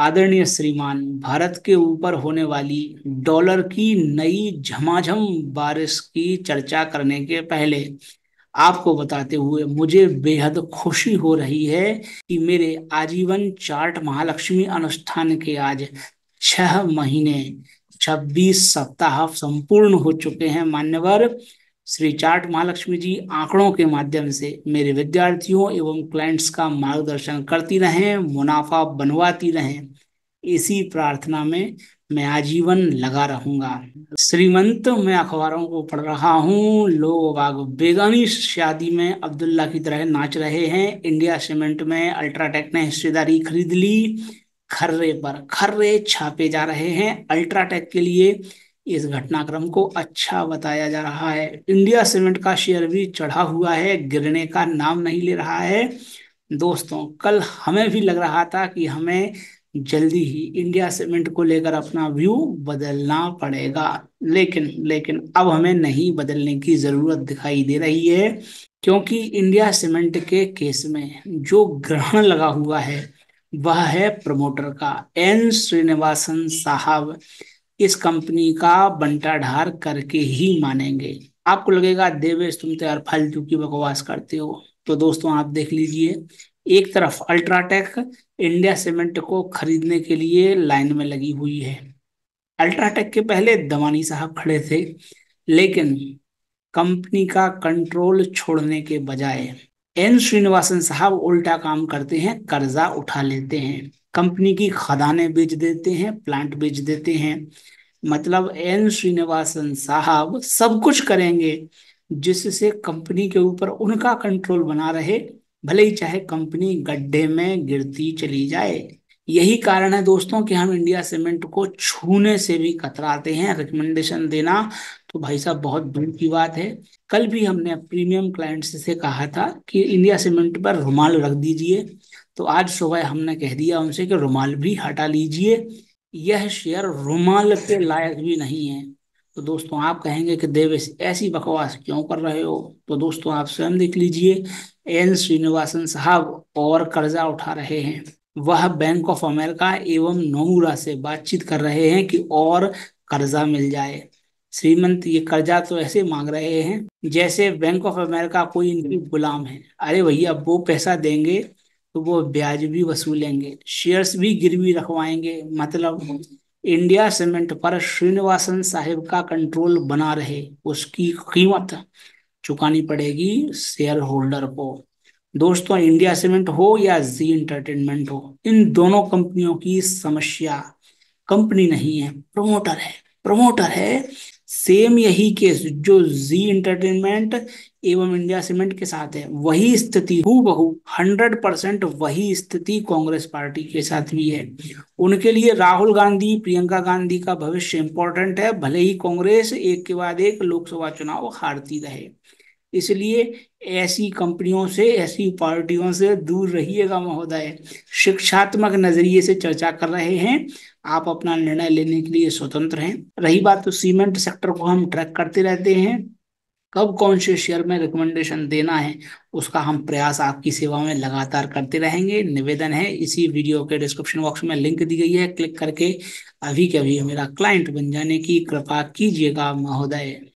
आदरणीय श्रीमान भारत के ऊपर होने वाली डॉलर की नई झमाझम बारिश की चर्चा करने के पहले आपको बताते हुए मुझे बेहद खुशी हो रही है कि मेरे आजीवन चार्ट महालक्ष्मी अनुष्ठान के आज छह महीने छब्बीस सप्ताह संपूर्ण हो चुके हैं मान्यवर श्री चार्ट महालक्ष्मी जी आंकड़ों के माध्यम से मेरे विद्यार्थियों एवं क्लाइंट्स का मार्गदर्शन करती रहें मुनाफा बनवाती रहें इसी प्रार्थना में मैं आजीवन लगा रहूंगा श्रीमंत मैं अखबारों को पढ़ रहा हूँ लोग बाग बेगानी शादी में अब्दुल्ला की तरह नाच रहे हैं इंडिया सीमेंट में अल्ट्राटेक ने हिस्सेदारी खरीद ली खर्रे पर खर्रे छापे जा रहे हैं अल्ट्राटेक के लिए इस घटनाक्रम को अच्छा बताया जा रहा है इंडिया सीमेंट का शेयर भी चढ़ा हुआ है गिरने का नाम नहीं ले रहा है दोस्तों कल हमें भी लग रहा था कि हमें जल्दी ही इंडिया सीमेंट को लेकर अपना व्यू बदलना पड़ेगा लेकिन लेकिन अब हमें नहीं बदलने की ज़रूरत दिखाई दे रही है क्योंकि इंडिया सीमेंट के केस में जो ग्रहण लगा हुआ है वह है प्रमोटर का एन श्रीनिवासन साहब इस कंपनी का बंटाढार करके ही मानेंगे आपको लगेगा देवेश तुम तो यार फालतू की बकवास करते हो तो दोस्तों आप देख लीजिए एक तरफ अल्ट्राटेक इंडिया सीमेंट को खरीदने के लिए लाइन में लगी हुई है अल्ट्राटेक के पहले दवानी साहब खड़े थे लेकिन कंपनी का कंट्रोल छोड़ने के बजाय एन श्रीनिवासन साहब उल्टा काम करते हैं कर्जा उठा लेते हैं कंपनी की खदानें बेच देते हैं प्लांट बेच देते हैं मतलब एन श्रीनिवासन साहब सब कुछ करेंगे जिससे कंपनी के ऊपर उनका कंट्रोल बना रहे भले ही चाहे कंपनी गड्ढे में गिरती चली जाए यही कारण है दोस्तों कि हम इंडिया सीमेंट को छूने से भी कतराते हैं रिकमेंडेशन देना तो भाई साहब बहुत दूर की बात है कल भी हमने प्रीमियम क्लाइंट से कहा था कि इंडिया सीमेंट पर रुमाल रख दीजिए तो आज सुबह हमने कह दिया उनसे कि रुमाल भी हटा लीजिए यह शेयर रुमाल के लायक भी नहीं है तो दोस्तों आप कहेंगे कि देवेश ऐसी बकवास क्यों कर रहे हो तो दोस्तों आप स्वयं देख लीजिए एन श्रीनिवासन साहब और कर्जा उठा रहे हैं वह बैंक ऑफ अमेरिका एवं नोमुरा से बातचीत कर रहे हैं कि और कर्जा मिल जाए श्रीमंत ये कर्जा तो ऐसे मांग रहे हैं जैसे बैंक ऑफ अमेरिका कोई इनकी गुलाम है अरे भैया वो पैसा देंगे तो वो ब्याज भी वसूलेंगे शेयर्स भी गिरवी रखवाएंगे मतलब इंडिया सीमेंट पर श्रीनिवासन साहिब का कंट्रोल बना रहे उसकी कीमत चुकानी पड़ेगी शेयर होल्डर को दोस्तों इंडिया सीमेंट हो या जी इंटरटेनमेंट हो इन दोनों कंपनियों की समस्या कंपनी नहीं है प्रमोटर है प्रमोटर है सेम यही केस जो जी इंटरटेनमेंट एवं इंडिया सीमेंट के साथ है वही स्थिति हु बहु हंड्रेड परसेंट वही स्थिति कांग्रेस पार्टी के साथ भी है उनके लिए राहुल गांधी प्रियंका गांधी का भविष्य इंपॉर्टेंट है भले ही कांग्रेस एक के बाद एक लोकसभा चुनाव हारती रहे इसलिए ऐसी कंपनियों से ऐसी पार्टियों से दूर रहिएगा महोदय शिक्षात्मक नजरिए से चर्चा कर रहे हैं आप अपना निर्णय लेने के लिए स्वतंत्र हैं रही बात तो सीमेंट सेक्टर को हम ट्रैक करते रहते हैं कब कौन से शेयर में रिकमेंडेशन देना है उसका हम प्रयास आपकी सेवा में लगातार करते रहेंगे निवेदन है इसी वीडियो के डिस्क्रिप्शन बॉक्स में लिंक दी गई है क्लिक करके अभी के अभी मेरा क्लाइंट बन जाने की कृपा कीजिएगा महोदय